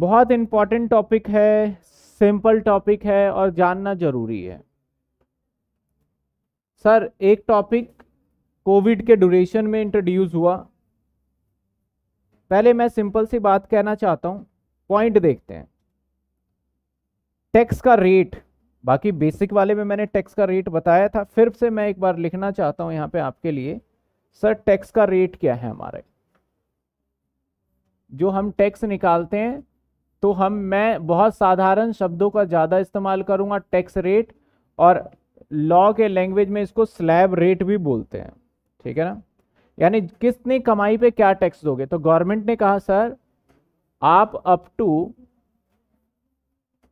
बहुत important topic है simple topic है और जानना जरूरी है सर एक टॉपिक कोविड के ड्यूरेशन में इंट्रोड्यूस हुआ पहले मैं सिंपल सी बात कहना चाहता हूँ पॉइंट देखते हैं टैक्स का रेट बाकी बेसिक वाले में मैंने टैक्स का रेट बताया था फिर से मैं एक बार लिखना चाहता हूँ यहाँ पे आपके लिए सर टैक्स का रेट क्या है हमारे जो हम टैक्स निकालते हैं तो हम मैं बहुत साधारण शब्दों का ज़्यादा इस्तेमाल करूँगा टैक्स रेट और लॉ के लैंग्वेज में इसको स्लैब रेट भी बोलते हैं ठीक है ना यानी कितनी कमाई पे क्या टैक्स दोगे तो गवर्नमेंट ने कहा सर आप अप टू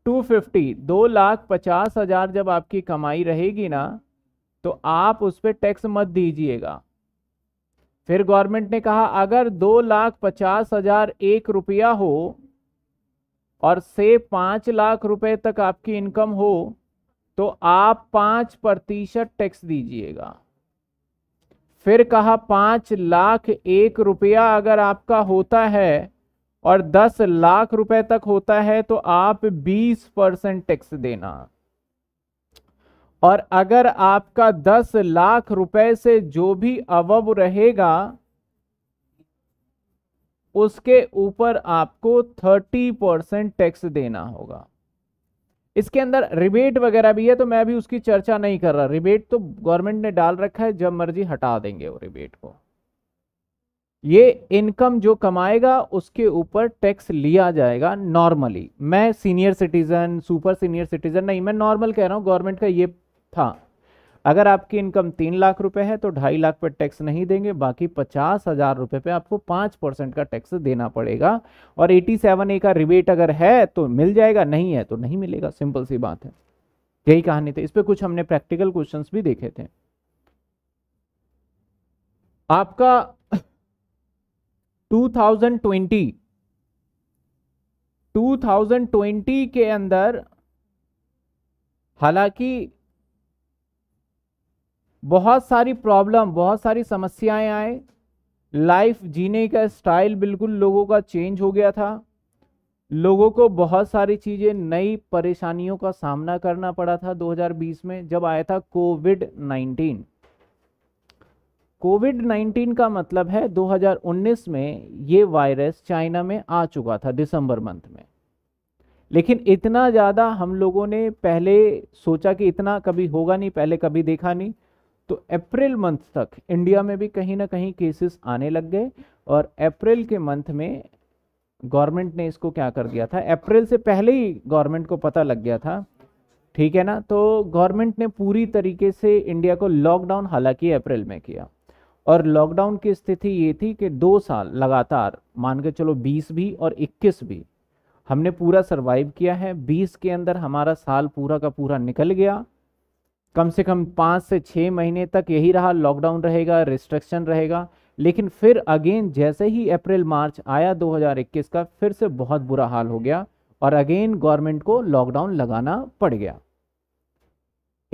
250 दो लाख पचास हज़ार जब आपकी कमाई रहेगी ना तो आप उस पर टैक्स मत दीजिएगा फिर गवर्नमेंट ने कहा अगर दो लाख पचास हज़ार एक रुपया हो और से पाँच लाख रुपए तक आपकी इनकम हो तो आप पाँच प्रतिशत टैक्स दीजिएगा फिर कहा पाँच लाख एक रुपया अगर आपका होता है और दस लाख रुपए तक होता है तो आप बीस परसेंट टैक्स देना और अगर आपका दस लाख रुपए से जो भी अवब रहेगा उसके ऊपर आपको 30 परसेंट टैक्स देना होगा इसके अंदर रिबेट वगैरह भी है तो मैं भी उसकी चर्चा नहीं कर रहा रिबेट तो गवर्नमेंट ने डाल रखा है जब मर्जी हटा देंगे वो रिबेट को ये इनकम जो कमाएगा उसके ऊपर टैक्स लिया जाएगा नॉर्मली मैं senior citizen super senior citizen नहीं मैं नॉर्मल कह रहा हूं गवर्नमेंट का ये था अगर आपकी इनकम तीन लाख रुपए है तो ढाई लाख पे टैक्स नहीं देंगे बाकी पचास हजार रुपये पे आपको पाँच परसेंट का टैक्स देना पड़ेगा और एटी सेवन ए का रिबेट अगर है तो मिल जाएगा नहीं है तो नहीं मिलेगा सिंपल सी बात है यही कहानी थी इस पर कुछ हमने प्रैक्टिकल क्वेश्चन भी देखे थे आपका 2020 2020 के अंदर हालांकि बहुत सारी प्रॉब्लम बहुत सारी समस्याएं आए लाइफ जीने का स्टाइल बिल्कुल लोगों का चेंज हो गया था लोगों को बहुत सारी चीज़ें नई परेशानियों का सामना करना पड़ा था 2020 में जब आया था कोविड 19 कोविड 19 का मतलब है 2019 में ये वायरस चाइना में आ चुका था दिसंबर मंथ में लेकिन इतना ज़्यादा हम लोगों ने पहले सोचा कि इतना कभी होगा नहीं पहले कभी देखा नहीं तो अप्रैल मंथ तक इंडिया में भी कहीं ना कहीं केसेस आने लग गए और अप्रैल के मंथ में गवर्नमेंट ने इसको क्या कर दिया था अप्रैल से पहले ही गवर्नमेंट को पता लग गया था ठीक है ना तो गवर्नमेंट ने पूरी तरीके से इंडिया को लॉकडाउन हालांकि अप्रैल में किया और लॉकडाउन की स्थिति ये थी कि दो साल लगातार मान के चलो 20 भी और 21 भी हमने पूरा सरवाइव किया है 20 के अंदर हमारा साल पूरा का पूरा निकल गया कम से कम पाँच से छः महीने तक यही रहा लॉकडाउन रहेगा रिस्ट्रिक्शन रहेगा लेकिन फिर अगेन जैसे ही अप्रैल मार्च आया 2021 का फिर से बहुत बुरा हाल हो गया और अगेन गवर्नमेंट को लॉकडाउन लगाना पड़ गया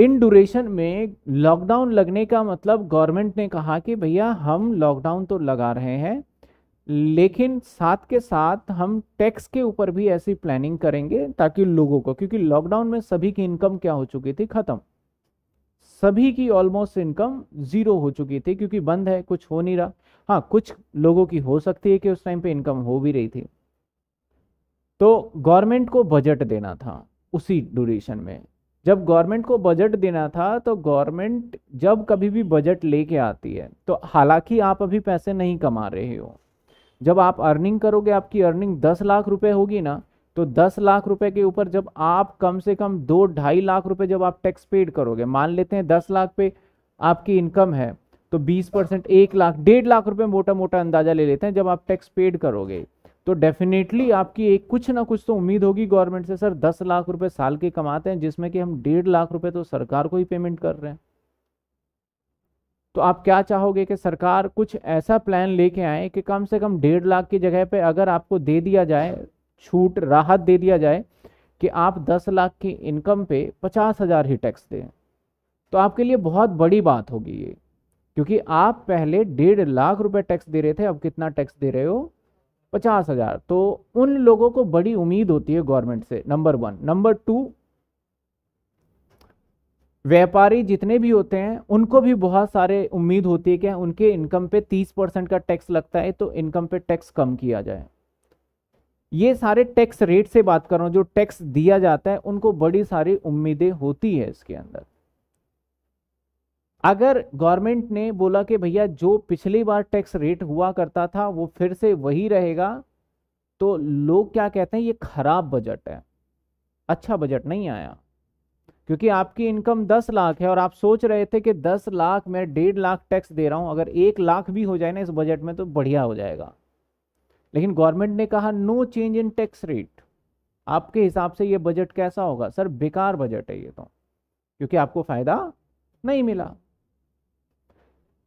इन ड्यूरेशन में लॉकडाउन लगने का मतलब गवर्नमेंट ने कहा कि भैया हम लॉकडाउन तो लगा रहे हैं लेकिन साथ के साथ हम टैक्स के ऊपर भी ऐसी प्लानिंग करेंगे ताकि लोगों को क्योंकि लॉकडाउन में सभी की इनकम क्या हो चुकी थी ख़त्म सभी की ऑलमोस्ट इनकम ज़ीरो हो चुकी थी क्योंकि बंद है कुछ हो नहीं रहा हाँ कुछ लोगों की हो सकती है कि उस टाइम पे इनकम हो भी रही थी तो गवर्नमेंट को बजट देना था उसी ड्यूरेशन में जब गवर्नमेंट को बजट देना था तो गवर्नमेंट जब कभी भी बजट लेके आती है तो हालांकि आप अभी पैसे नहीं कमा रहे हो जब आप अर्निंग करोगे आपकी अर्निंग दस लाख रुपए होगी ना तो दस लाख रुपए के ऊपर जब आप कम से कम दो ढाई लाख रुपए जब आप टैक्स पेड करोगे मान लेते हैं दस लाख पे आपकी इनकम है तो बीस परसेंट एक लाख डेढ़ लाख रुपए मोटा मोटा अंदाजा ले लेते हैं जब आप टैक्स पेड करोगे तो डेफिनेटली आपकी एक कुछ ना कुछ तो उम्मीद होगी गवर्नमेंट से सर दस लाख रुपए साल के कमाते हैं जिसमें कि हम डेढ़ लाख रुपए तो सरकार को ही पेमेंट कर रहे हैं तो आप क्या चाहोगे कि सरकार कुछ ऐसा प्लान लेके आए कि कम से कम डेढ़ लाख की जगह पे अगर आपको दे दिया जाए छूट राहत दे दिया जाए कि आप दस लाख की इनकम पे पचास हज़ार ही टैक्स दें तो आपके लिए बहुत बड़ी बात होगी ये क्योंकि आप पहले डेढ़ लाख रुपए टैक्स दे रहे थे अब कितना टैक्स दे रहे हो पचास हज़ार तो उन लोगों को बड़ी उम्मीद होती है गवर्नमेंट से नंबर वन नंबर टू व्यापारी जितने भी होते हैं उनको भी बहुत सारे उम्मीद होती है कि उनके इनकम पे तीस परसेंट का टैक्स लगता है तो इनकम पे टैक्स कम किया जाए ये सारे टैक्स रेट से बात कर रहा हूं जो टैक्स दिया जाता है उनको बड़ी सारी उम्मीदें होती है इसके अंदर अगर गवर्नमेंट ने बोला कि भैया जो पिछली बार टैक्स रेट हुआ करता था वो फिर से वही रहेगा तो लोग क्या कहते हैं ये खराब बजट है अच्छा बजट नहीं आया क्योंकि आपकी इनकम दस लाख है और आप सोच रहे थे कि दस लाख में डेढ़ लाख टैक्स दे रहा हूं अगर एक लाख भी हो जाए ना इस बजट में तो बढ़िया हो जाएगा लेकिन गवर्नमेंट ने कहा no change in tax rate आपके हिसाब से ये बजट कैसा होगा सर बेकार बजट है ये तो क्योंकि आपको फायदा नहीं मिला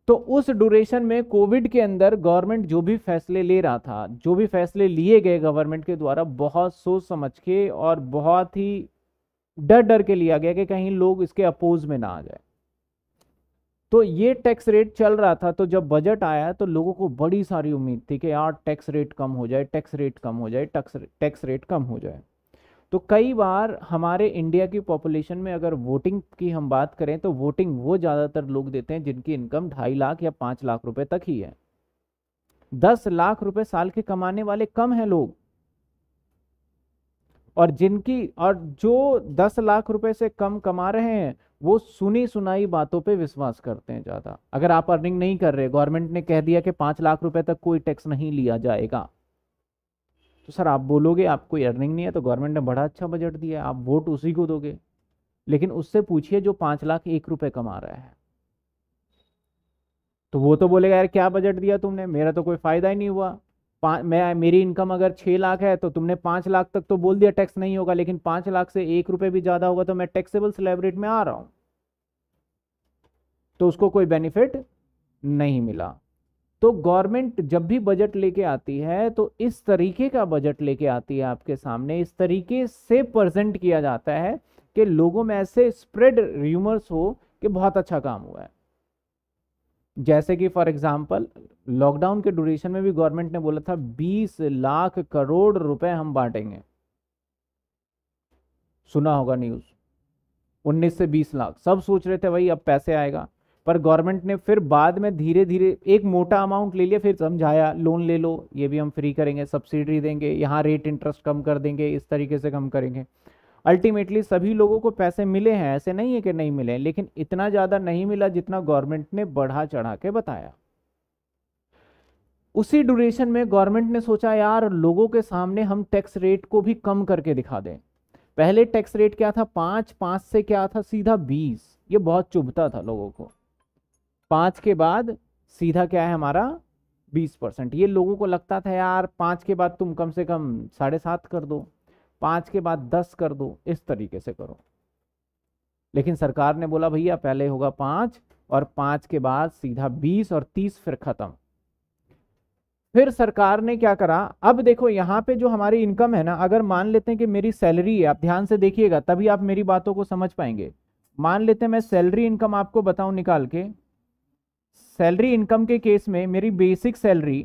तो उस ड्यूरेशन में कोविड के अंदर गवर्नमेंट जो भी फैसले ले रहा था जो भी फैसले लिए गए गवर्नमेंट के द्वारा बहुत सोच समझ के और बहुत ही डर डर के लिया गया कि कहीं लोग इसके अपोज में ना आ जाए तो ये टैक्स रेट चल रहा था तो जब बजट आया तो लोगों को बड़ी सारी उम्मीद थी कि यार टैक्स रेट कम हो जाए टैक्स रेट कम हो जाए टैक्स टैक्स रेट कम हो जाए तो कई बार हमारे इंडिया की पॉपुलेशन में अगर वोटिंग की हम बात करें तो वोटिंग वो ज़्यादातर लोग देते हैं जिनकी इनकम ढाई लाख या पाँच लाख रुपए तक ही है दस लाख रुपए साल के कमाने वाले कम हैं लोग और जिनकी और जो दस लाख रुपए से कम कमा रहे हैं वो सुनी सुनाई बातों पे विश्वास करते हैं ज़्यादा अगर आप अर्निंग नहीं कर रहे गवर्नमेंट ने कह दिया कि पाँच लाख रुपए तक कोई टैक्स नहीं लिया जाएगा तो सर आप बोलोगे आप कोई अर्निंग नहीं है तो गवर्नमेंट ने बड़ा अच्छा बजट दिया आप वोट उसी को दोगे लेकिन उससे पूछिए जो पांच लाख एक रुपये कमा रहा है तो वो तो बोलेगा यार क्या बजट दिया तुमने मेरा तो कोई फ़ायदा ही नहीं हुआ मैं मेरी इनकम अगर छः लाख है तो तुमने पाँच लाख तक तो बोल दिया टैक्स नहीं होगा लेकिन पाँच लाख से एक रुपये भी ज़्यादा होगा तो मैं टैक्सेबल सेलेब्रेट में आ रहा हूँ तो उसको कोई बेनिफिट नहीं मिला तो गवर्नमेंट जब भी बजट लेके आती है तो इस तरीके का बजट लेके आती है आपके सामने इस तरीके से प्रजेंट किया जाता है कि लोगों में ऐसे स्प्रेड र्यूमर्स हो कि बहुत अच्छा काम हुआ है जैसे कि फॉर एग्जांपल लॉकडाउन के ड्यूरेशन में भी गवर्नमेंट ने बोला था 20 लाख करोड़ रुपए हम बांटेंगे सुना होगा न्यूज़ 19 से 20 लाख सब सोच रहे थे भाई अब पैसे आएगा पर गवर्नमेंट ने फिर बाद में धीरे धीरे एक मोटा अमाउंट ले लिया फिर समझाया लोन ले लो ये भी हम फ्री करेंगे सब्सिडी देंगे यहाँ रेट इंटरेस्ट कम कर देंगे इस तरीके से कम करेंगे अल्टीमेटली सभी लोगों को पैसे मिले हैं ऐसे नहीं है कि नहीं मिले लेकिन इतना ज़्यादा नहीं मिला जितना गवर्नमेंट ने बढ़ा चढ़ा के बताया उसी ड्यूरेशन में गवर्नमेंट ने सोचा यार लोगों के सामने हम टैक्स रेट को भी कम करके दिखा दें पहले टैक्स रेट क्या था पांच पांच से क्या था सीधा बीस ये बहुत चुभता था लोगों को पांच के बाद सीधा क्या है हमारा बीस परसेंट ये लोगों को लगता था यार पांच के बाद तुम कम से कम साढ़े सात कर दो पांच के बाद दस कर दो इस तरीके से करो लेकिन सरकार ने बोला भैया पहले होगा पांच और पांच के बाद सीधा बीस और तीस फिर ख़त्म फिर सरकार ने क्या करा अब देखो यहां पे जो हमारी इनकम है ना अगर मान लेते हैं कि मेरी सैलरी है आप ध्यान से देखिएगा तभी आप मेरी बातों को समझ पाएंगे मान लेते हैं मैं सैलरी इनकम आपको बताऊं निकाल के सैलरी इनकम के केस में मेरी बेसिक सैलरी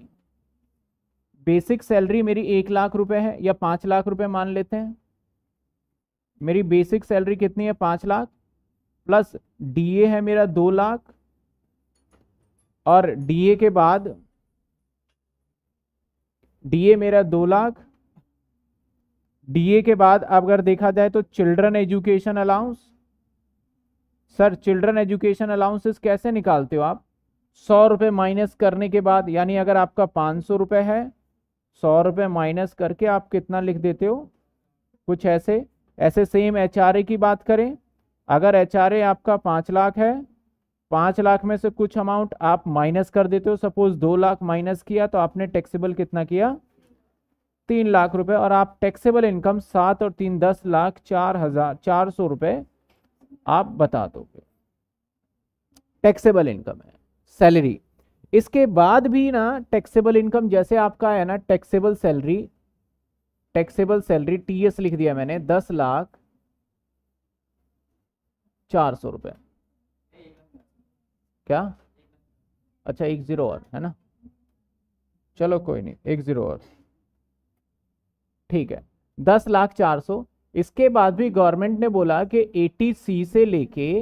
बेसिक सैलरी मेरी एक लाख रुपए है या पांच लाख रुपए मान लेते हैं मेरी बेसिक सैलरी कितनी है पांच लाख प्लस डीए है मेरा दो लाख और डीए के बाद डीए मेरा दो लाख डीए के बाद अब अगर देखा जाए तो children education allowance sir children education allowances कैसे निकालते हो आप सौ रुपये माइनस करने के बाद यानी अगर आपका पाँच सौ रुपये है सौ रुपये माइनस करके आप कितना लिख देते हो कुछ ऐसे ऐसे सेम एच की बात करें अगर एच आपका पाँच लाख है पाँच लाख में से कुछ अमाउंट आप माइनस कर देते हो सपोज दो लाख माइनस किया तो आपने टैक्सेबल कितना किया तीन लाख रुपए और आप टैक्सेबल इनकम सात और तीन दस लाख चार हजार चार सौ रुपये आप बता दोगे टैक्सेबल इनकम है सैलरी इसके बाद भी ना टैक्सेबल इनकम जैसे आपका है ना taxable salary taxable salary TS लिख दिया मैंने दस लाख चार सौ रुपये क्या अच्छा एक जीरो और है ना चलो कोई नहीं एक जीरो और ठीक है दस लाख चार सौ इसके बाद भी गवर्नमेंट ने बोला कि एटी सी से लेके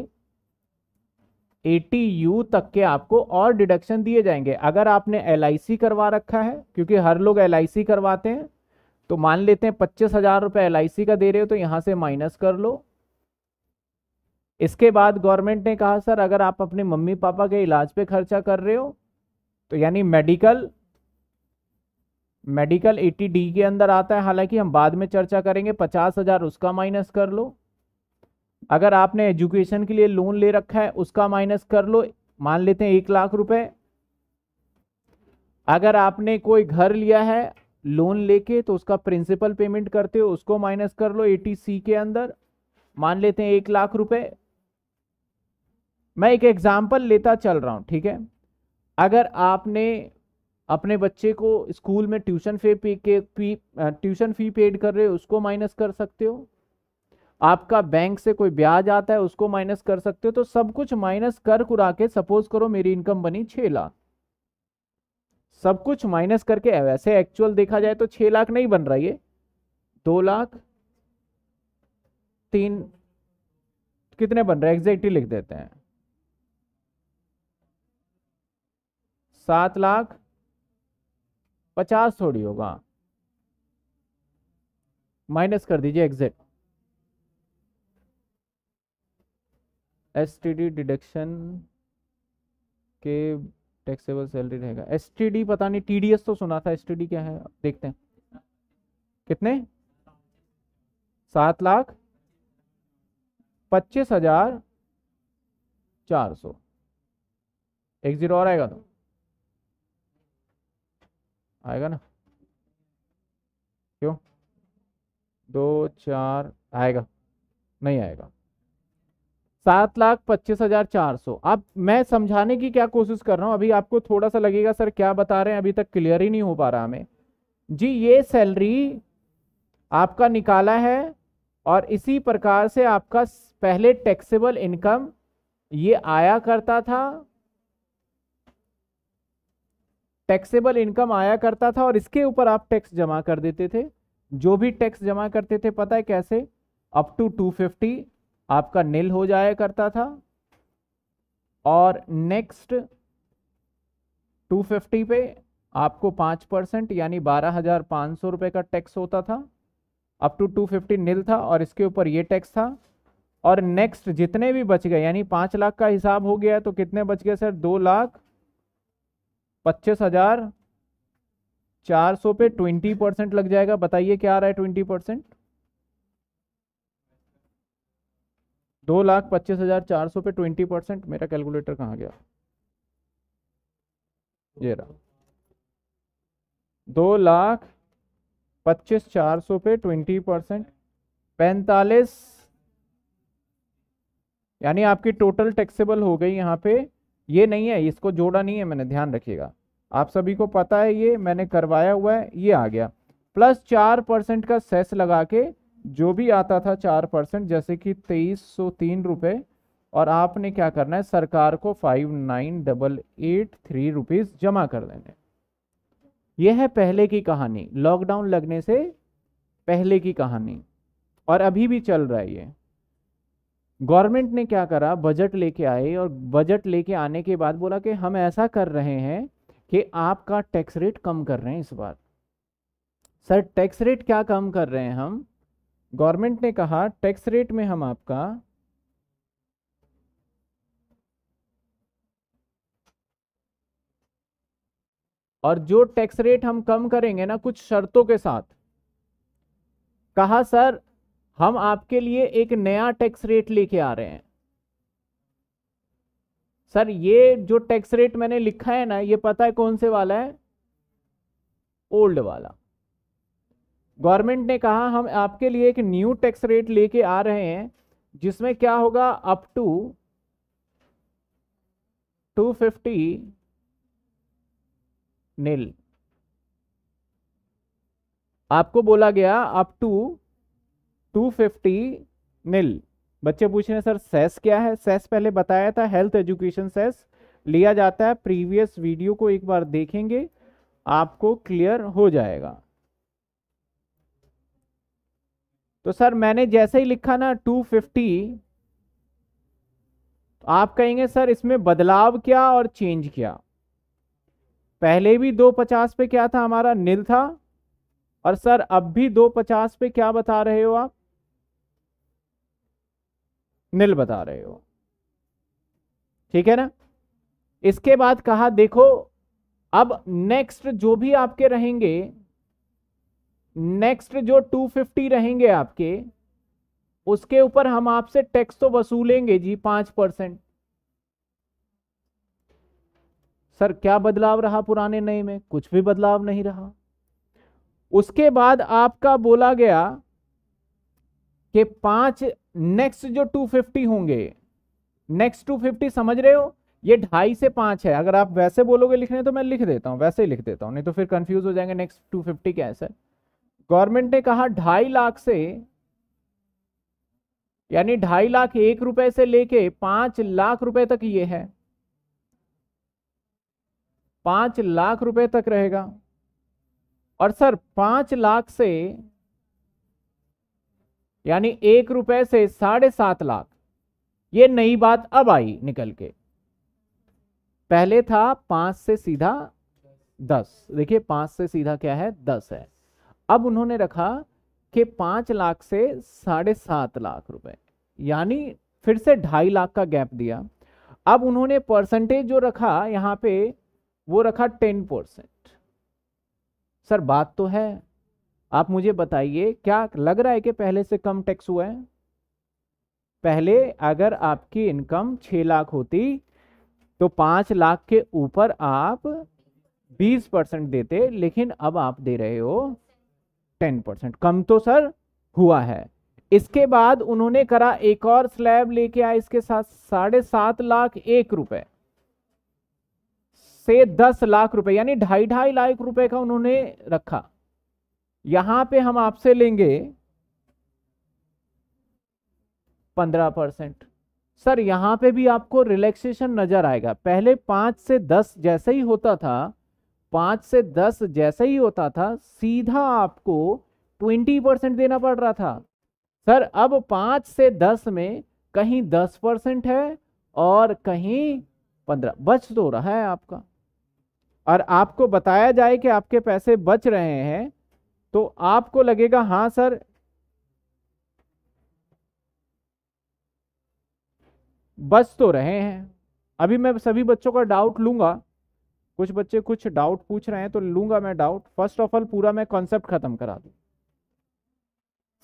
एटी यू तक के आपको और डिडक्शन दिए जाएंगे अगर आपने एल करवा रखा है क्योंकि हर लोग एल करवाते हैं तो मान लेते हैं पच्चीस हज़ार रुपये एल का दे रहे हो तो यहाँ से माइनस कर लो इसके बाद गवर्नमेंट ने कहा सर अगर आप अपने मम्मी पापा के इलाज पे खर्चा कर रहे हो तो यानी मेडिकल मेडिकल एटी डी के अंदर आता है हालांकि हम बाद में चर्चा करेंगे पचास हज़ार उसका माइनस कर लो अगर आपने एजुकेशन के लिए लोन ले रखा है उसका माइनस कर लो मान लेते हैं एक लाख रुपए अगर आपने कोई घर लिया है लोन लेके तो उसका प्रिंसिपल पेमेंट करते हो उसको माइनस कर लो एटी सी के अंदर मान लेते हैं एक लाख रुपए मैं एक एग्जाम्पल लेता चल रहा हूं ठीक है अगर आपने अपने बच्चे को स्कूल में ट्यूशन फी पे के फी ट्यूशन फी पेड कर रहे हो उसको माइनस कर सकते हो आपका बैंक से कोई ब्याज आता है उसको माइनस कर सकते हो तो सब कुछ माइनस कर कुरा के सपोज करो मेरी इनकम बनी छह लाख सब कुछ माइनस करके वैसे एक्चुअल देखा जाए तो छह लाख नहीं बन रहा ये दो लाख तीन कितने बन रहे एग्जैक्टली लिख देते हैं सात लाख पचास थोड़ी होगा माइनस कर दीजिए एग्जैक्ट एस डिडक्शन के टैक्सेबल सैलरी रहेगा एस पता नहीं टी तो सुना था एस क्या है देखते हैं कितने सात लाख पच्चीस हजार चार सौ एक जीरो और आएगा तो आएगा ना क्यों दो चार आएगा नहीं आएगा सात लाख पच्चीस हजार चार सौ अब मैं समझाने की क्या कोशिश कर रहा हूँ अभी आपको थोड़ा सा लगेगा सर क्या बता रहे हैं अभी तक क्लियर ही नहीं हो पा रहा हमें जी ये सैलरी आपका निकाला है और इसी प्रकार से आपका पहले टैक्सेबल इनकम ये आया करता था टैक्सेबल इनकम आया करता था और इसके ऊपर आप टैक्स जमा कर देते थे जो भी टैक्स जमा करते थे पता है कैसे अप टू 250 आपका नील हो जाया करता था और नेक्स्ट 250 पे आपको पाँच परसेंट यानी बारह हज़ार पाँच सौ रुपए का टैक्स होता था अप टू 250 नील था और इसके ऊपर ये टैक्स था और नेक्स्ट जितने भी बच गए यानी पाँच लाख का हिसाब हो गया तो कितने बच गए सर दो लाख पच्चीस हज़ार चार सौ पे ट्वेंटी परसेंट लग जाएगा बताइए क्या आ रहा है ट्वेंटी परसेंट दो लाख पच्चीस हज़ार चार सौ पे ट्वेंटी परसेंट मेरा कैलकुलेटर कहाँ गया ये रहा दो लाख पच्चीस चार सौ पे ट्वेंटी परसेंट पैंतालीस यानी आपकी टोटल टैक्सेबल हो गई यहाँ पे ये नहीं है इसको जोड़ा नहीं है मैंने ध्यान रखिएगा आप सभी को पता है ये मैंने करवाया हुआ है ये आ गया प्लस चार परसेंट का सेस लगा के जो भी आता था चार परसेंट जैसे कि तेईस सौ तीन रुपये और आपने क्या करना है सरकार को five nine double eight three rupees जमा कर देने यह है पहले की कहानी लॉकडाउन लगने से पहले की कहानी और अभी भी चल रहा है ये गवर्नमेंट ने क्या करा बजट लेके आए और बजट लेके आने के बाद बोला कि हम ऐसा कर रहे हैं कि आपका टैक्स रेट कम कर रहे हैं इस बार सर टैक्स रेट क्या कम कर रहे हैं हम गवर्नमेंट ने कहा टैक्स रेट में हम आपका और जो टैक्स रेट हम कम करेंगे ना कुछ शर्तों के साथ कहा सर हम आपके लिए एक नया टैक्स रेट लेके आ रहे हैं सर ये जो टैक्स रेट मैंने लिखा है ना ये पता है कौन से वाला है ओल्ड वाला गवर्नमेंट ने कहा हम आपके लिए एक न्यू टैक्स रेट लेके आ रहे हैं जिसमें क्या होगा अप टू 250 नील आपको बोला गया अप टू 250 नील बच्चे पूछ रहे हैं सर सेस क्या है सेस पहले बताया था हेल्थ एजुकेशन सेस लिया जाता है प्रीवियस वीडियो को एक बार देखेंगे आपको क्लियर हो जाएगा तो सर मैंने जैसे ही लिखा ना 250 तो आप कहेंगे सर इसमें बदलाव क्या और चेंज क्या पहले भी 250 पे क्या था हमारा नील था और सर अब भी 250 पे क्या बता रहे हो आप निल बता रहे हो ठीक है ना इसके बाद कहा देखो अब नेक्स्ट जो भी आपके रहेंगे नेक्स्ट जो 250 रहेंगे आपके उसके ऊपर हम आपसे टैक्स तो वसूलेंगे जी पांच परसेंट सर क्या बदलाव रहा पुराने नए में कुछ भी बदलाव नहीं रहा उसके बाद आपका बोला गया कि पांच नेक्स्ट जो 250 होंगे नेक्स्ट 250 समझ रहे हो ये ढाई से पांच है अगर आप वैसे बोलोगे लिखने तो मैं लिख देता हूं वैसे ही लिख देता हूं नहीं तो फिर कंफ्यूज हो जाएंगे नेक्स्ट 250 क्या है सर गवर्नमेंट ने कहा ढाई लाख से यानी ढाई लाख एक रुपए से लेके पांच लाख रुपए तक ये है पांच लाख रुपए तक रहेगा और सर पांच लाख से यानी एक रुपए से साढ़े सात लाख ये नई बात अब आई निकल के पहले था पांच से सीधा दस देखिए पांच से सीधा क्या है दस है अब उन्होंने रखा कि पांच लाख से साढ़े सात लाख रुपए यानी फिर से ढाई लाख का गैप दिया अब उन्होंने परसेंटेज जो रखा यहां पे वो रखा टेन परसेंट सर बात तो है आप मुझे बताइए क्या लग रहा है कि पहले से कम टैक्स हुआ है पहले अगर आपकी इनकम छह लाख होती तो पांच लाख के ऊपर आप बीस परसेंट देते लेकिन अब आप दे रहे हो टेन परसेंट कम तो सर हुआ है इसके बाद उन्होंने करा एक और स्लैब लेके आए इसके साथ साढ़े सात लाख एक रुपए से दस लाख रुपए यानी ढाई ढाई लाख रुपए का उन्होंने रखा यहां पे हम आपसे लेंगे पंद्रह परसेंट सर यहां पे भी आपको रिलैक्सेशन नजर आएगा पहले पांच से दस जैसे ही होता था पाँच से दस जैसे ही होता था सीधा आपको ट्वेंटी परसेंट देना पड़ रहा था सर अब पाँच से दस में कहीं दस परसेंट है और कहीं पंद्रह बच तो रहा है आपका और आपको बताया जाए कि आपके पैसे बच रहे हैं तो आपको लगेगा हाँ सर बच तो रहे हैं अभी मैं सभी बच्चों का डाउट लूंगा कुछ बच्चे कुछ डाउट पूछ रहे हैं तो लूंगा मैं डाउट फर्स्ट ऑफ ऑल पूरा मैं कॉन्सेप्ट खत्म करा दू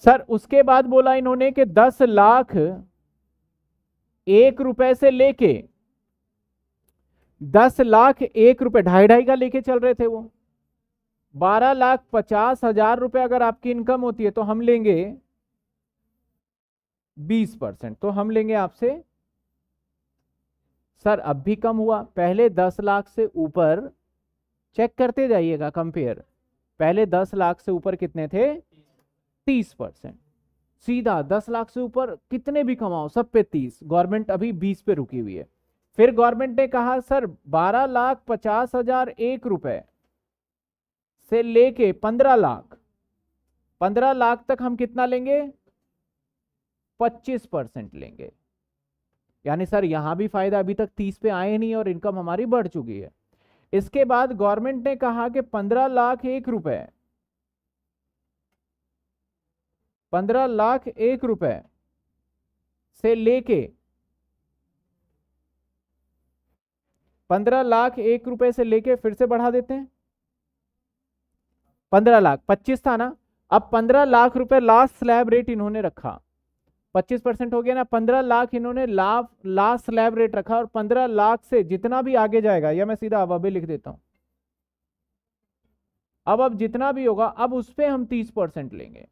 सर उसके बाद बोला इन्होंने कि दस लाख एक रुपए से लेके दस लाख एक रुपए ढाई ढाई का लेके चल रहे थे वो बारह लाख पचास हजार रुपए अगर आपकी इनकम होती है तो हम लेंगे बीस परसेंट तो हम लेंगे आपसे सर अब भी कम हुआ पहले दस लाख से ऊपर चेक करते जाइएगा कंपेयर पहले दस लाख से ऊपर कितने थे तीस परसेंट सीधा दस लाख से ऊपर कितने भी कमाओ सब पे तीस गवर्नमेंट अभी बीस पे रुकी हुई है फिर गवर्नमेंट ने कहा सर बारह लाख पचास हजार एक रुपए से लेके पंद्रह लाख पंद्रह लाख तक हम कितना लेंगे पच्चीस परसेंट लेंगे यानी सर यहाँ भी फायदा अभी तक तीस पे आए नहीं और इनकम हमारी बढ़ चुकी है इसके बाद गवर्नमेंट ने कहा कि पंद्रह लाख एक रुपए पंद्रह लाख एक रुपए से लेके पंद्रह लाख एक रुपए से लेके फिर से बढ़ा देते हैं पंद्रह लाख पच्चीस था ना अब पंद्रह लाख रुपए लास्ट स्लैब रेट इन्होंने रखा 25 परसेंट हो गया ना 15 लाख इन्होंने लाभ लास्ट लैब रेट रखा और 15 लाख से जितना भी आगे जाएगा या मैं सीधा अब अभी लिख देता हूं अब अब जितना भी होगा अब उस पर हम 30 परसेंट लेंगे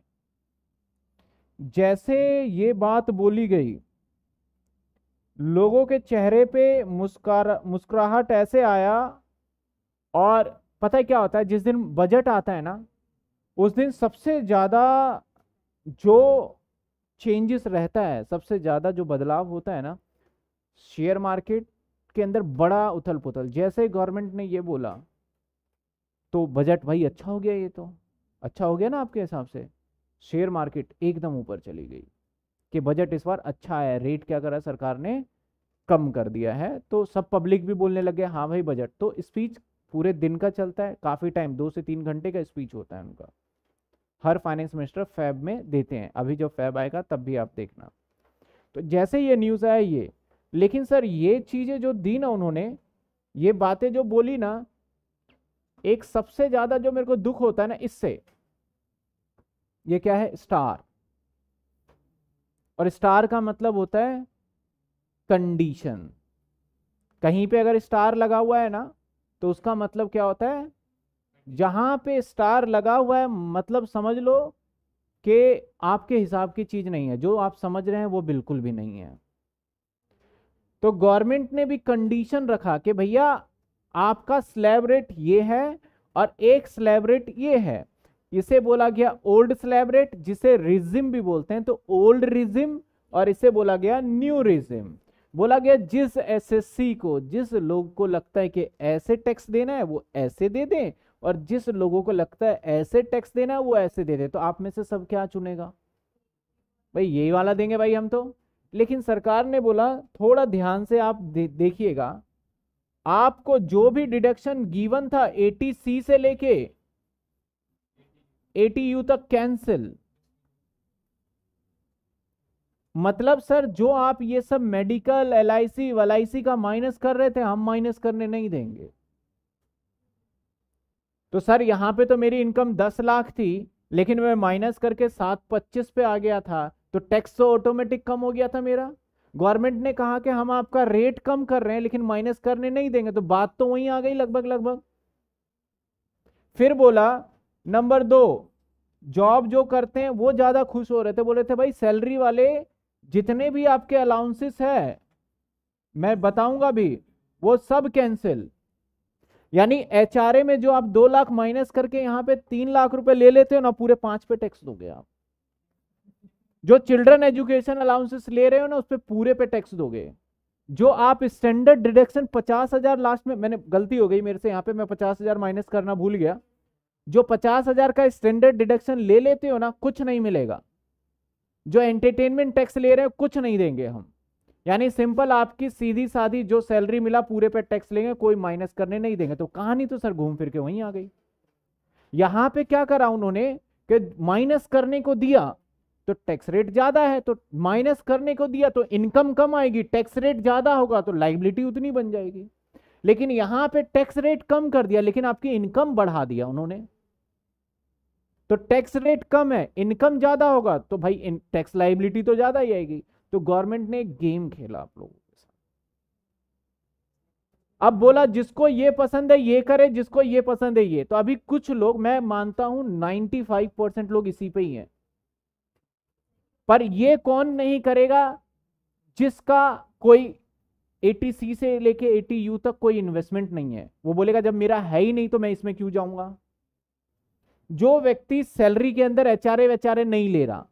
जैसे ये बात बोली गई लोगों के चेहरे पे मुस्कार मुस्कुराहट ऐसे आया और पता है क्या होता है जिस दिन बजट आता है ना उस दिन सबसे ज़्यादा जो चेंजेस रहता है सबसे ज़्यादा जो बदलाव होता है ना शेयर मार्केट के अंदर बड़ा उथल पुथल जैसे गवर्नमेंट ने ये बोला तो बजट भाई अच्छा हो गया ये तो अच्छा हो गया ना आपके हिसाब से शेयर मार्केट एकदम ऊपर चली गई कि बजट इस बार अच्छा है रेट क्या करा सरकार ने कम कर दिया है तो सब पब्लिक भी बोलने लग गया हाँ भाई बजट तो स्पीच पूरे दिन का चलता है काफ़ी टाइम दो से तीन घंटे का स्पीच होता है उनका हर फाइनेंस मिनिस्टर फैब में देते हैं अभी जब फैब आएगा तब भी आप देखना तो जैसे ये न्यूज़ आया ये लेकिन सर ये चीज़ें जो दी ना उन्होंने ये बातें जो बोली ना एक सबसे ज़्यादा जो मेरे को दुख होता है ना इससे ये क्या है स्टार और स्टार का मतलब होता है कंडीशन कहीं पे अगर स्टार लगा हुआ है ना तो उसका मतलब क्या होता है जहां पे स्टार लगा हुआ है मतलब समझ लो कि आपके हिसाब की चीज़ नहीं है जो आप समझ रहे हैं वो बिल्कुल भी नहीं है तो गवर्नमेंट ने भी कंडीशन रखा कि भैया आपका स्लैब रेट ये है और एक स्लैब रेट ये है इसे बोला गया ओल्ड स्लैब रेट जिसे रिजिम भी बोलते हैं तो ओल्ड रिजिम और इसे बोला गया न्यू रिजिम बोला गया जिस एसएससी को जिस लोग को लगता है कि ऐसे टैक्स देना है वो ऐसे दे दें और जिस लोगों को लगता है ऐसे टैक्स देना वो ऐसे दे दे तो आप में से सब क्या चुनेगा भाई यही वाला देंगे भाई हम तो लेकिन सरकार ने बोला थोड़ा ध्यान से आप दे, देखिएगा आपको जो भी डिडक्शन गिवन था ए सी से लेके ए यू तक कैंसिल मतलब सर जो आप ये सब मेडिकल एल आई सी का माइनस कर रहे थे हम माइनस करने नहीं देंगे तो सर यहाँ पे तो मेरी इनकम दस लाख थी लेकिन मैं माइनस करके सात पच्चीस पे आ गया था तो टैक्स तो ऑटोमेटिक कम हो गया था मेरा गवर्नमेंट ने कहा कि हम आपका रेट कम कर रहे हैं लेकिन माइनस करने नहीं देंगे तो बात तो वहीं आ गई लगभग लगभग फिर बोला नंबर दो जॉब जो करते हैं वो ज़्यादा खुश हो रहे थे बोले थे भाई सैलरी वाले जितने भी आपके अलाउंसेस है मैं बताऊंगा भी वो सब कैंसिल यानी एच में जो आप दो लाख माइनस करके यहाँ पे तीन लाख रुपए ले लेते हो ना पूरे पांच पे टैक्स दोगे आप जो चिल्ड्रन एजुकेशन अलाउंसेस ले रहे हो ना उस पर पूरे पे टैक्स दोगे जो आप स्टैंडर्ड डिडक्शन पचास हजार लास्ट में मैंने गलती हो गई मेरे से यहाँ पे मैं पचास हजार माइनस करना भूल गया जो पचास हजार का स्टैंडर्ड डिडक्शन ले लेते हो ना कुछ नहीं मिलेगा जो एंटरटेनमेंट टैक्स ले रहे हो कुछ नहीं देंगे हम यानी सिंपल आपकी सीधी साधी जो सैलरी मिला पूरे पे टैक्स लेंगे कोई माइनस करने नहीं देंगे तो कहानी तो सर घूम फिर के वहीं आ गई यहां पे क्या करा उन्होंने कि माइनस करने को दिया तो टैक्स रेट ज्यादा है तो माइनस करने को दिया तो इनकम कम आएगी टैक्स रेट ज्यादा होगा तो लाइबिलिटी उतनी बन जाएगी लेकिन यहां पर टैक्स रेट कम कर दिया लेकिन आपकी इनकम बढ़ा दिया उन्होंने तो टैक्स रेट कम है इनकम ज्यादा होगा तो भाई टैक्स लाइबिलिटी तो ज्यादा ही आएगी तो गवर्नमेंट ने एक गेम खेला आप लोगों के साथ अब बोला जिसको ये पसंद है ये करे जिसको ये पसंद है ये तो अभी कुछ लोग मैं मानता हूं 95 परसेंट लोग इसी पे ही हैं पर ये कौन नहीं करेगा जिसका कोई सी से लेके यू तक कोई इन्वेस्टमेंट नहीं है वो बोलेगा जब मेरा है ही नहीं तो मैं इसमें क्यों जाऊंगा जो व्यक्ति सैलरी के अंदर एचआरए वेचारे नहीं ले रहा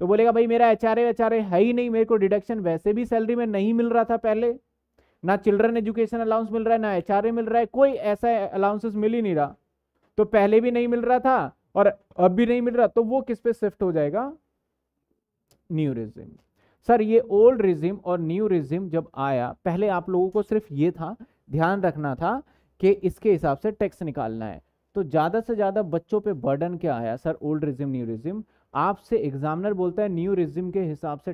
तो बोलेगा भाई मेरा एच आर है ही नहीं मेरे को डिडक्शन वैसे भी सैलरी में नहीं मिल रहा था पहले ना चिल्ड्रन एजुकेशन अलाउंस मिल रहा है ना एच मिल रहा है कोई ऐसा अलाउंसेस मिल ही नहीं रहा तो पहले भी नहीं मिल रहा था और अब भी नहीं मिल रहा तो वो किस पे शिफ्ट हो जाएगा न्यू रिजिम सर ये ओल्ड रिजिम और न्यू रिजिम जब आया पहले आप लोगों को सिर्फ ये था ध्यान रखना था कि इसके हिसाब से टैक्स निकालना है तो ज़्यादा से ज़्यादा बच्चों पे बर्डन क्या आया sir old regime new regime आपसे एग्जामिनर बोलता है न्यू रिज्यूम के हिसाब से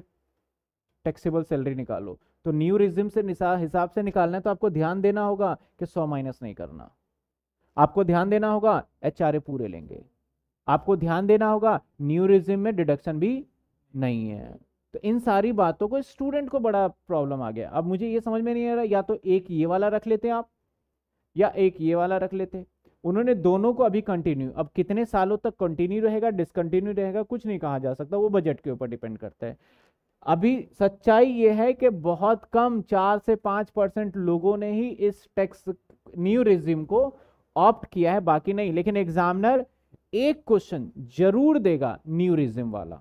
टैक्सेबल सैलरी निकालो तो न्यू रिज्यूम से हिसाब से निकालना है तो आपको ध्यान देना होगा कि सौ माइनस नहीं करना आपको ध्यान देना होगा एच पूरे लेंगे आपको ध्यान देना होगा न्यू रिज्यूम में डिडक्शन भी नहीं है तो इन सारी बातों को स्टूडेंट को बड़ा प्रॉब्लम आ गया अब मुझे ये समझ में नहीं आ रहा या तो एक ये वाला रख लेते आप या एक ये वाला रख लेते उन्होंने दोनों को अभी कंटिन्यू अब कितने सालों तक कंटिन्यू रहेगा डिसकंटिन्यू रहेगा कुछ नहीं कहा जा सकता वो बजट के ऊपर डिपेंड करता है अभी सच्चाई ये है कि बहुत कम चार से पाँच परसेंट लोगों ने ही इस टैक्स न्यू रिज्यूम को ऑप्ट किया है बाकी नहीं लेकिन एग्जामिनर एक क्वेश्चन जरूर देगा न्यू रिज्यूम वाला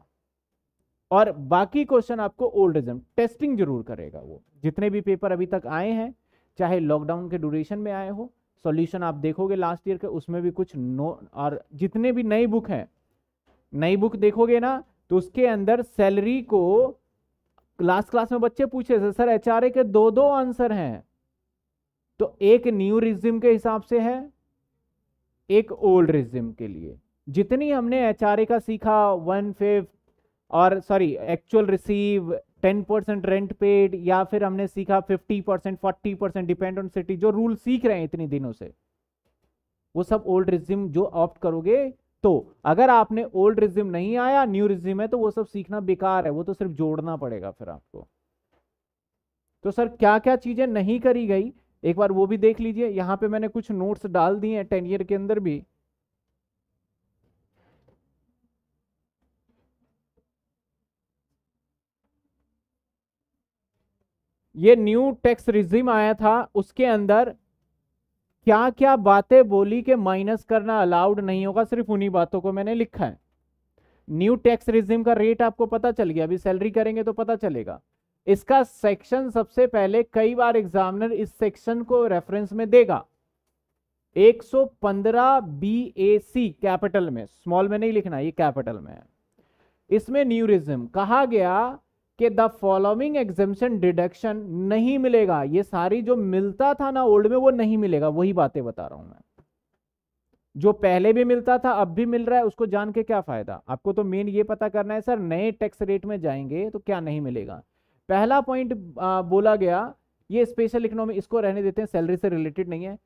और बाकी क्वेश्चन आपको ओल्ड रिज्यूम टेस्टिंग जरूर करेगा वो जितने भी पेपर अभी तक आए हैं चाहे लॉकडाउन के ड्यूरेशन में आए हो सॉल्यूशन आप देखोगे लास्ट ईयर के उसमें भी कुछ नो और जितने भी नई बुक हैं नई बुक देखोगे ना तो उसके अंदर सैलरी को लास्ट क्लास में बच्चे पूछे थे सर एच के दो दो आंसर हैं तो एक न्यू रिज्यूम के हिसाब से है एक ओल्ड रिज्यूम के लिए जितनी हमने एच का सीखा वन फिफ्थ और sorry actual receive ten percent rent paid या फिर हमने सीखा fifty percent forty percent depend on city जो रूल सीख रहे हैं इतने दिनों से वो सब ओल्ड रिज्यूम जो ऑप्ट करोगे तो अगर आपने ओल्ड रिज्यूम नहीं आया न्यू रिज्यूम है तो वो सब सीखना बेकार है वो तो सिर्फ जोड़ना पड़ेगा फिर आपको तो सर क्या क्या चीजें नहीं करी गई एक बार वो भी देख लीजिए यहाँ पे मैंने कुछ नोट्स डाल दिए हैं टेन ईयर के अंदर भी ये न्यू टैक्स रिजिम आया था उसके अंदर क्या क्या बातें बोली के माइनस करना अलाउड नहीं होगा सिर्फ उन्हीं बातों को मैंने लिखा है न्यू टैक्स रिजिम का रेट आपको पता चल गया अभी सैलरी करेंगे तो पता चलेगा इसका सेक्शन सबसे पहले कई बार एग्जामिनर इस सेक्शन को रेफरेंस में देगा 115 बी ए सी कैपिटल में स्मॉल में नहीं लिखना ये कैपिटल में है इसमें रिजिम कहा गया कि द फॉलोइंग एग्जेम्पन डिडक्शन नहीं मिलेगा ये सारी जो मिलता था ना ओल्ड में वो नहीं मिलेगा वही बातें बता रहा हूं मैं जो पहले भी मिलता था अब भी मिल रहा है उसको जान के क्या फायदा आपको तो मेन ये पता करना है सर नए टैक्स रेट में जाएंगे तो क्या नहीं मिलेगा पहला पॉइंट बोला गया ये स्पेशल इकोनॉमी इसको रहने देते हैं सैलरी से रिलेटेड नहीं है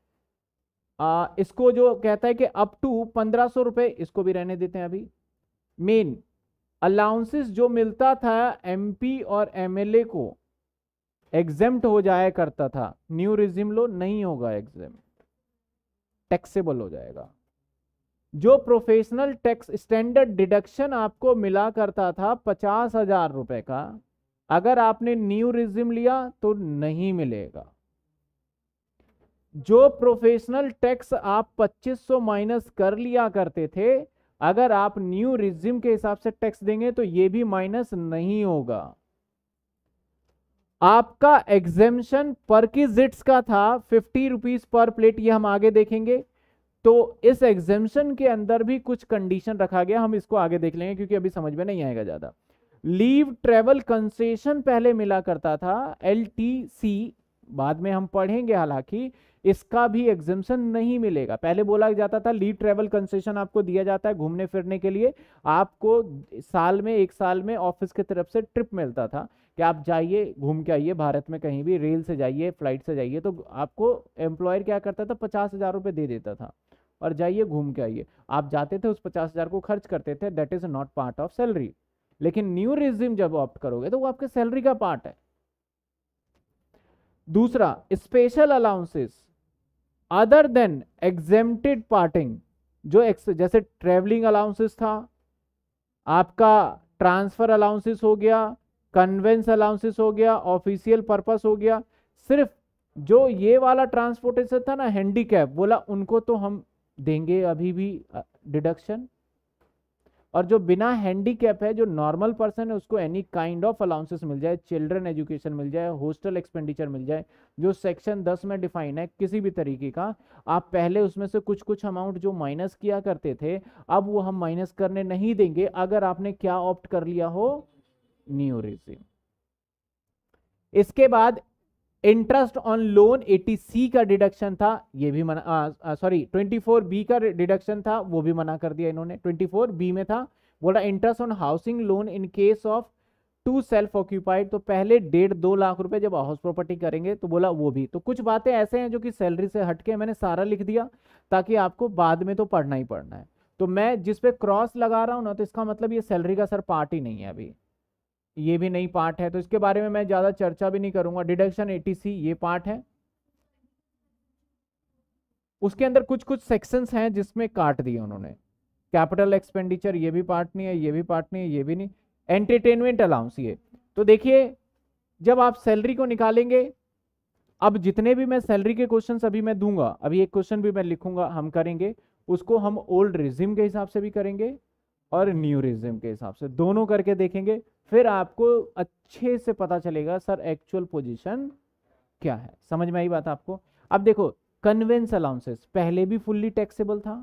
आ, इसको जो कहता है कि अप टू पंद्रह सौ रुपए इसको भी रहने देते हैं अभी मेन अलाउंसेस जो मिलता था एमपी और एमएलए को एग्जेम्ट हो जाया करता था न्यू रिजिम लो नहीं होगा एग्जेम टैक्सेबल हो जाएगा जो प्रोफेशनल टैक्स स्टैंडर्ड डिडक्शन आपको मिला करता था पचास हजार रुपए का अगर आपने न्यू रिजिम लिया तो नहीं मिलेगा जो प्रोफेशनल टैक्स आप 2500 माइनस कर लिया करते थे अगर आप न्यू रिज्यूम के हिसाब से टैक्स देंगे तो ये भी माइनस नहीं होगा आपका पर परकिजिट्स का था फिफ्टी रुपीज पर प्लेट ये हम आगे देखेंगे तो इस एग्जेम्शन के अंदर भी कुछ कंडीशन रखा गया हम इसको आगे देख लेंगे क्योंकि अभी समझ में नहीं आएगा ज़्यादा लीव ट्रेवल कंसेशन पहले मिला करता था एल टी सी बाद में हम पढ़ेंगे हालांकि इसका भी एग्जिम्सन नहीं मिलेगा पहले बोला जाता था लीव ट्रेवल कंसेशन आपको दिया जाता है घूमने फिरने के लिए आपको साल में एक साल में ऑफिस की तरफ से ट्रिप मिलता था कि आप जाइए घूम के आइए भारत में कहीं भी रेल से जाइए फ्लाइट से जाइए तो आपको एम्प्लॉयर क्या करता था पचास हज़ार रुपये दे देता था और जाइए घूम के आइए आप जाते थे उस पचास हज़ार को खर्च करते थे that is not part of salary लेकिन न्यू रिजिम जब ऑप्ट करोगे तो वो आपके सैलरी का पार्ट है दूसरा special allowances other than exempted parting जो जैसे ट्रेवलिंग अलाउंसेस था आपका ट्रांसफर अलाउंसेस हो गया कन्वेंस अलाउंसेस हो गया ऑफिशियल पर्पस हो गया सिर्फ जो ये वाला ट्रांसपोर्टेशन था ना हैंडीकैप बोला उनको तो हम देंगे अभी भी डिडक्शन और जो बिना हैंडी है जो नॉर्मल पर्सन है उसको एनी काइंड ऑफ अलाउंसेस मिल जाए चिल्ड्रन एजुकेशन मिल जाए हॉस्टल एक्सपेंडिचर मिल जाए जो सेक्शन 10 में डिफाइन है किसी भी तरीके का आप पहले उसमें से कुछ कुछ अमाउंट जो माइनस किया करते थे अब वो हम माइनस करने नहीं देंगे अगर आपने क्या ऑप्ट कर लिया हो न्यू रेजिम इसके बाद इंटरेस्ट ऑन लोन 80 सी का डिडक्शन था ये भी मना सॉरी 24 बी का डिडक्शन था वो भी मना कर दिया इन्होंने 24 बी में था बोला interest on housing loan in case of two self occupied तो पहले डेढ़ दो लाख रुपए जब हाउस प्रॉपर्टी करेंगे तो बोला वो भी तो कुछ बातें ऐसे हैं जो कि सैलरी से हटके मैंने सारा लिख दिया ताकि आपको बाद में तो पढ़ना ही पढ़ना है तो मैं जिस पे क्रॉस लगा रहा हूँ ना तो इसका मतलब ये सैलरी का सर पार्ट ही नहीं है अभी ये भी नई पार्ट है तो इसके बारे में मैं ज़्यादा चर्चा भी नहीं करूंगा डिडक्शन ए ये पार्ट है उसके अंदर कुछ कुछ सेक्शंस हैं जिसमें काट दिए उन्होंने कैपिटल एक्सपेंडिचर ये भी पार्ट नहीं है ये भी पार्ट नहीं है ये भी नहीं एंटरटेनमेंट अलाउंस ये तो देखिए जब आप सैलरी को निकालेंगे अब जितने भी मैं सैलरी के क्वेश्चन अभी मैं दूंगा अभी एक क्वेश्चन भी मैं लिखूंगा हम करेंगे उसको हम ओल्ड रिज्यूम के हिसाब से भी करेंगे और न्यूरिज्म के हिसाब से दोनों करके देखेंगे फिर आपको अच्छे से पता चलेगा सर एक्चुअल पोजीशन क्या है समझ में आई बात आपको अब देखो कन्वेंस अलाउंसेस पहले भी फुल्ली टैक्सेबल था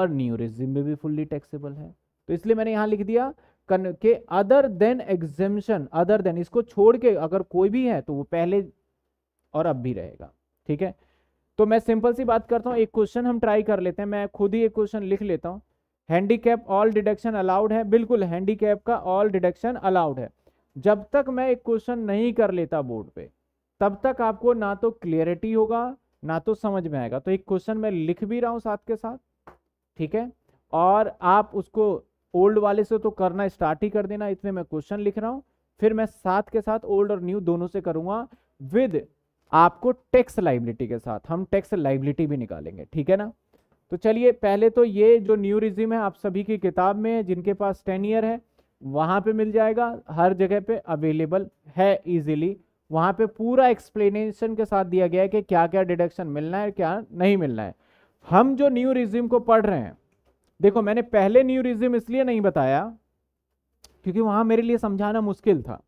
और न्यूरिज्म में भी फुल्ली टैक्सेबल है तो इसलिए मैंने यहां लिख दिया के other than exemption other than इसको छोड़ के अगर कोई भी है तो वो पहले और अब भी रहेगा ठीक है तो मैं सिंपल सी बात करता हूँ एक क्वेश्चन हम ट्राई कर लेते हैं मैं खुद ही एक क्वेश्चन लिख लेता हूँ हैंडीकैप ऑल डिडक्शन अलाउड है बिल्कुल हैंडीकैप का ऑल डिडक्शन अलाउड है जब तक मैं एक क्वेश्चन नहीं कर लेता बोर्ड पे तब तक आपको ना तो क्लियरिटी होगा ना तो समझ में आएगा तो एक क्वेश्चन मैं लिख भी रहा हूँ साथ के साथ ठीक है और आप उसको ओल्ड वाले से तो करना स्टार्ट ही कर देना इसमें मैं क्वेश्चन लिख रहा हूँ फिर मैं साथ के साथ ओल्ड और न्यू दोनों से करूँगा विद आपको टैक्स लाइबिलिटी के साथ हम टैक्स लाइबिलिटी भी निकालेंगे ठीक है ना तो चलिए पहले तो ये जो न्यू रिज्यूम है आप सभी की किताब में है जिनके पास टेन ईयर है वहाँ पे मिल जाएगा हर जगह पे अवेलेबल है इजीली वहाँ पे पूरा एक्सप्लेनेशन के साथ दिया गया है कि क्या क्या डिडक्शन मिलना है क्या नहीं मिलना है हम जो न्यू रिज्यूम को पढ़ रहे हैं देखो मैंने पहले न्यू रिज्यूम इसलिए नहीं बताया क्योंकि वहाँ मेरे लिए समझाना मुश्किल था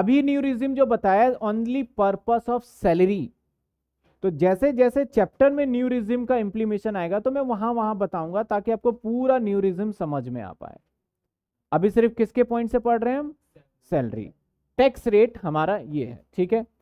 अभी न्यू रिज्यूम जो बताया ओनली पर्पस ऑफ सैलरी तो जैसे जैसे चैप्टर में न्यूरिज्म का इंप्लीमेशन आएगा तो मैं वहां वहां बताऊंगा ताकि आपको पूरा न्यूरिज्म समझ में आ पाए अभी सिर्फ किसके पॉइंट से पढ़ रहे हैं हम सैलरी टैक्स रेट हमारा ये है ठीक है